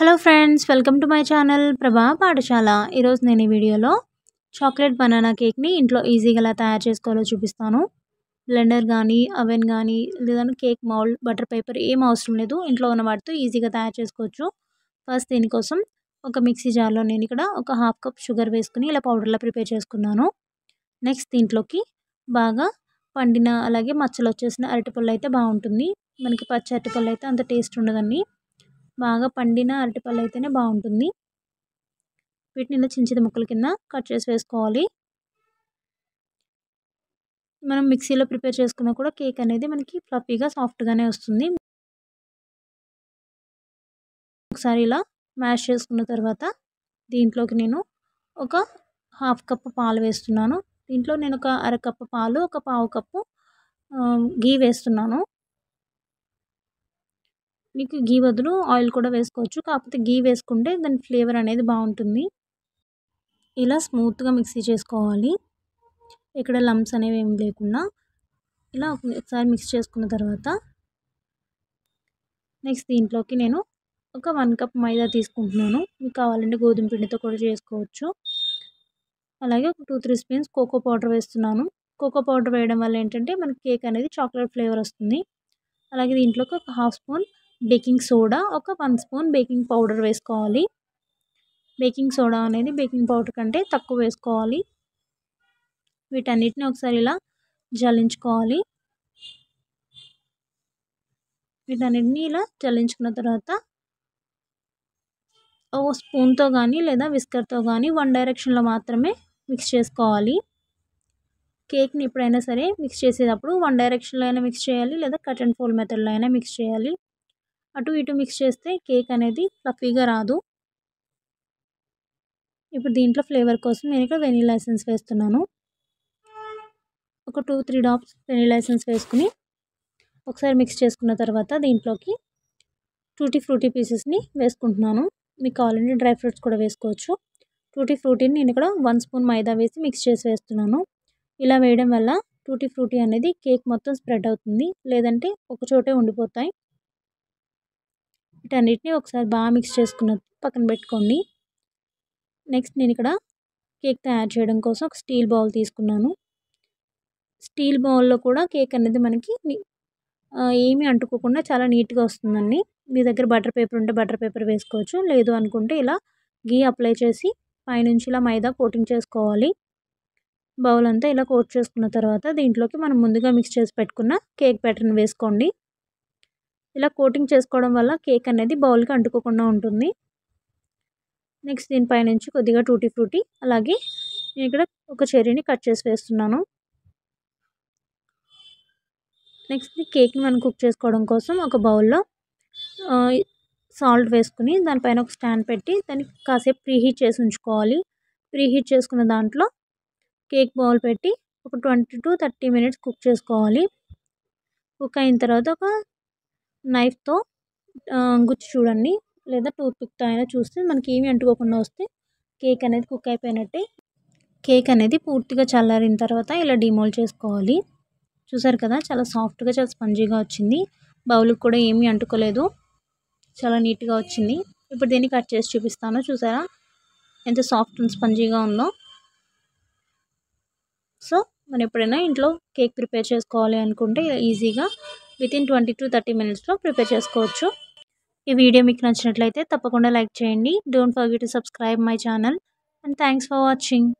hello friends welcome to my channel Prabha Pathashala ఈరోజు నేను ఈ వీడియోలో చాక్లెట్ బనానా కేక్ని ఇంట్లో ఈజీగా ఎలా తయారు చేసుకోవాలో చూపిస్తాను బ్లెండర్ కానీ అవెన్ కానీ లేదంటే కేక్ మౌల్డ్ బటర్ పేపర్ ఏం అవసరం లేదు ఇంట్లో ఉన్న వాటితో ఈజీగా తయారు చేసుకోవచ్చు ఫస్ట్ దీనికోసం ఒక మిక్సీ జార్లో నేను ఇక్కడ ఒక హాఫ్ కప్ షుగర్ వేసుకుని ఇలా పౌడర్లా ప్రిపేర్ చేసుకున్నాను నెక్స్ట్ దీంట్లోకి బాగా పండిన అలాగే మచ్చలు వచ్చేసిన అరటిపళ్ళు అయితే బాగుంటుంది మనకి పచ్చి అరటిపళ్ళు అయితే అంత టేస్ట్ ఉండదండి బాగా పండిన అరటిపళ్ళు అయితేనే బాగుంటుంది వీటిని ఇలా చిన్న చిన్న ముక్కల కింద కట్ చేసి వేసుకోవాలి మనం మిక్సీలో ప్రిపేర్ చేసుకున్నా కూడా కేక్ అనేది మనకి ఫ్లఫీగా సాఫ్ట్గానే వస్తుంది ఒకసారి ఇలా మ్యాష్ చేసుకున్న తర్వాత దీంట్లోకి నేను ఒక హాఫ్ కప్పు పాలు వేస్తున్నాను దీంట్లో నేను ఒక అరకప్పు పాలు ఒక పావు కప్పు గీ వేస్తున్నాను మీకు గీ బదులు ఆయిల్ కూడా వేసుకోవచ్చు కాకపోతే గీ వేసుకుంటే దాని ఫ్లేవర్ అనేది బాగుంటుంది ఇలా స్మూత్గా మిక్సీ చేసుకోవాలి ఇక్కడ లంప్స్ అనేవి ఏమి లేకుండా ఇలా ఒకసారి మిక్స్ చేసుకున్న తర్వాత నెక్స్ట్ దీంట్లోకి నేను ఒక వన్ కప్ మైదా తీసుకుంటున్నాను మీకు కావాలంటే గోధుమ పిండితో కూడా చేసుకోవచ్చు అలాగే ఒక two three spoons cocoa powder వేస్తున్నాను కోకో పౌడర్ వేయడం వల్ల ఏంటంటే మనకి కేక్ అనేది చాక్లెట్ ఫ్లేవర్ వస్తుంది అలాగే దీంట్లోకి ఒక హాఫ్ స్పూన్ బేకింగ్ సోడా ఒక వన్ స్పూన్ బేకింగ్ పౌడర్ వేసుకోవాలి బేకింగ్ సోడా అనేది బేకింగ్ పౌడర్ కంటే తక్కువ వేసుకోవాలి వీటన్నిటిని ఒకసారి ఇలా జల్లించుకోవాలి వీటన్నిటిని ఇలా జల్లించుకున్న తర్వాత ఓ స్పూన్తో కానీ లేదా విస్కర్తో కానీ వన్ డైరెక్షన్లో మాత్రమే మిక్స్ చేసుకోవాలి కేక్ని ఎప్పుడైనా సరే మిక్స్ చేసేటప్పుడు వన్ డైరెక్షన్లో అయినా మిక్స్ చేయాలి లేదా కట్ అండ్ ఫోల్ మెథడ్లో అయినా మిక్స్ చేయాలి అటు ఇటు మిక్స్ చేస్తే కేక్ అనేది ఫ్లఫీగా రాదు ఇప్పుడు దీంట్లో ఫ్లేవర్ కోసం నేను ఇక్కడ వెనీలా ఎసెన్స్ వేస్తున్నాను ఒక two three drops vanilla essence వేసుకుని ఒకసారి మిక్స్ చేసుకున్న తర్వాత దీంట్లోకి టూటీ ఫ్రూటీ పీసెస్ని వేసుకుంటున్నాను మీకు కావాలంటే డ్రై ఫ్రూట్స్ కూడా వేసుకోవచ్చు టూటీ ఫ్రూటీని నేను ఇక్కడ వన్ స్పూన్ మైదా వేసి మిక్స్ చేసి వేస్తున్నాను ఇలా వేయడం వల్ల టూటీ ఫ్రూటీ అనేది కేక్ మొత్తం స్ప్రెడ్ అవుతుంది లేదంటే ఒక చోటే ఉండిపోతాయి వీటన్నిటిని ఒకసారి బాగా మిక్స్ చేసుకున్న పక్కన పెట్టుకోండి నెక్స్ట్ నేను ఇక్కడ కేక్ తయారు చేయడం కోసం ఒక స్టీల్ బౌల్ తీసుకున్నాను స్టీల్ బౌల్లో కూడా కేక్ అనేది మనకి ఏమీ అంటుకోకుండా చాలా నీట్గా వస్తుందండి మీ దగ్గర బటర్ పేపర్ ఉంటే బటర్ పేపర్ వేసుకోవచ్చు లేదు అనుకుంటే ఇలా గీ అప్లై చేసి పైనుంచి ఇలా మైదా కోటింగ్ చేసుకోవాలి బౌల్ అంతా ఇలా కోట్ చేసుకున్న తర్వాత దీంట్లోకి మనం ముందుగా మిక్స్ చేసి పెట్టుకున్న కేక్ బ్యాటర్ని వేసుకోండి ఇలా కోటింగ్ చేసుకోవడం వల్ల కేక్ అనేది బౌల్కి అంటుకోకుండా ఉంటుంది నెక్స్ట్ దీనిపై నుంచి కొద్దిగా టూటీ ఫ్రూటీ అలాగే నేను ఇక్కడ ఒక చెర్రీని కట్ చేసి వేస్తున్నాను నెక్స్ట్ కేక్ని మనం కుక్ చేసుకోవడం కోసం ఒక బౌల్లో సాల్ట్ వేసుకుని దానిపైన ఒక స్టాండ్ పెట్టి దాన్ని కాసేపు ప్రీహీట్ చేసి ఉంచుకోవాలి ప్రీహీట్ చేసుకున్న దాంట్లో కేక్ బౌల్ పెట్టి ఒక twenty to thirty minutes cook చేసుకోవాలి కుక్ అయిన తర్వాత ఒక నైఫ్తో గుచ్చి చూడండి లేదా టూత్ పిక్తో అయినా చూస్తే మనకి ఏమి అంటుకోకుండా వస్తే కేక్ అనేది కుక్ అయిపోయినట్టే కేక్ అనేది పూర్తిగా చల్లారిన తర్వాత ఇలా డిమోల్ చేసుకోవాలి చూసారు కదా చాలా సాఫ్ట్గా చాలా స్పంజీగా వచ్చింది బౌల్కి కూడా ఏమీ అంటుకోలేదు చాలా నీట్గా వచ్చింది ఇప్పుడు దీన్ని కట్ చేసి చూపిస్తాను చూసారా ఎంత సాఫ్ట్ అండ్ స్పంజీగా ఉందో సో మనం ఎప్పుడైనా ఇంట్లో కేక్ ప్రిపేర్ చేసుకోవాలి అనుకుంటే ఈజీగా వితిన్ ట్వంటీ టు థర్టీ మినిట్స్లో ప్రిపేర్ చేసుకోవచ్చు ఈ వీడియో మీకు నచ్చినట్లయితే తప్పకుండా లైక్ చేయండి don't forget to subscribe my channel and thanks for watching